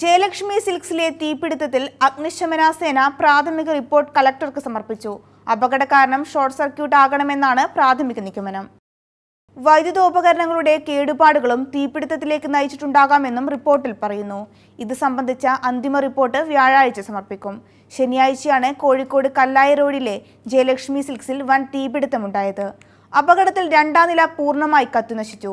ജയലക്ഷ്മി സിൽക്സിലെ തീപിടുത്തത്തിൽ അഗ്നിശമന സേന പ്രാഥമിക റിപ്പോർട്ട് കലക്ടർക്ക് സമർപ്പിച്ചു അപകട കാരണം ഷോർട്ട് സർക്യൂട്ട് ആകണമെന്നാണ് പ്രാഥമിക നിഗമനം വൈദ്യുതോപകരണങ്ങളുടെ കേടുപാടുകളും തീപിടുത്തത്തിലേക്ക് നയിച്ചിട്ടുണ്ടാകാമെന്നും റിപ്പോർട്ടിൽ പറയുന്നു ഇത് സംബന്ധിച്ച അന്തിമ റിപ്പോർട്ട് വ്യാഴാഴ്ച സമർപ്പിക്കും ശനിയാഴ്ചയാണ് കോഴിക്കോട് കല്ലായ റോഡിലെ ജയലക്ഷ്മി സിൽക്സിൽ വൻ തീപിടുത്തമുണ്ടായത് അപകടത്തിൽ രണ്ടാം നില പൂർണ്ണമായി കത്തിനശിച്ചു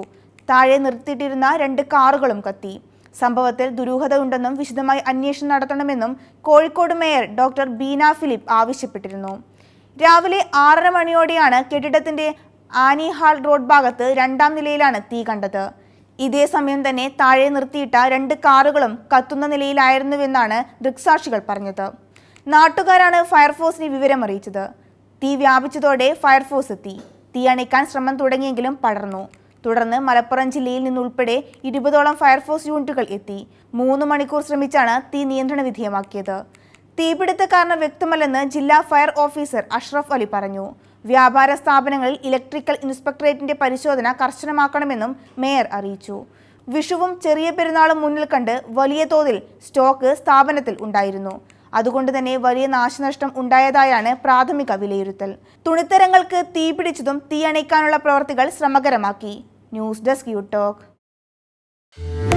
താഴെ നിർത്തിയിട്ടിരുന്ന രണ്ട് കാറുകളും കത്തി സംഭവത്തിൽ ദുരൂഹതയുണ്ടെന്നും വിശദമായി അന്വേഷണം നടത്തണമെന്നും കോഴിക്കോട് മേയർ ഡോക്ടർ ബീന ഫിലിപ്പ് ആവശ്യപ്പെട്ടിരുന്നു രാവിലെ ആറര മണിയോടെയാണ് കെട്ടിടത്തിന്റെ ആനിഹാൾ റോഡ് ഭാഗത്ത് രണ്ടാം നിലയിലാണ് തീ കണ്ടത് ഇതേ സമയം തന്നെ താഴെ നിർത്തിയിട്ട രണ്ട് കാറുകളും കത്തുന്ന നിലയിലായിരുന്നുവെന്നാണ് ദൃക്സാക്ഷികൾ പറഞ്ഞത് നാട്ടുകാരാണ് ഫയർഫോഴ്സിനെ വിവരമറിയിച്ചത് തീ വ്യാപിച്ചതോടെ ഫയർഫോഴ്സ് എത്തി തീ അണയ്ക്കാൻ ശ്രമം തുടങ്ങിയെങ്കിലും പടർന്നു തുടർന്ന് മലപ്പുറം ജില്ലയിൽ നിന്നുൾപ്പെടെ ഇരുപതോളം ഫയർഫോഴ്സ് യൂണിറ്റുകൾ എത്തി മൂന്ന് മണിക്കൂർ ശ്രമിച്ചാണ് തീ നിയന്ത്രണ വിധേയമാക്കിയത് തീപിടുത്ത കാരണം വ്യക്തമല്ലെന്ന് ജില്ലാ ഫയർ ഓഫീസർ അഷ്റഫ് അലി പറഞ്ഞു വ്യാപാര സ്ഥാപനങ്ങളിൽ ഇലക്ട്രിക്കൽ ഇൻസ്പെക്ടറേറ്റിന്റെ പരിശോധന കർശനമാക്കണമെന്നും മേയർ അറിയിച്ചു വിഷുവും ചെറിയ പെരുന്നാളും മുന്നിൽ കണ്ട് വലിയ തോതിൽ സ്റ്റോക്ക് സ്ഥാപനത്തിൽ ഉണ്ടായിരുന്നു അതുകൊണ്ട് തന്നെ വലിയ നാശനഷ്ടം ഉണ്ടായതായാണ് പ്രാഥമിക വിലയിരുത്തൽ തുണിത്തരങ്ങൾക്ക് തീപിടിച്ചതും തീയണയ്ക്കാനുള്ള പ്രവർത്തികൾ ശ്രമകരമാക്കി ന്യൂസ് ഡെസ്ക് യു ടോക്ക്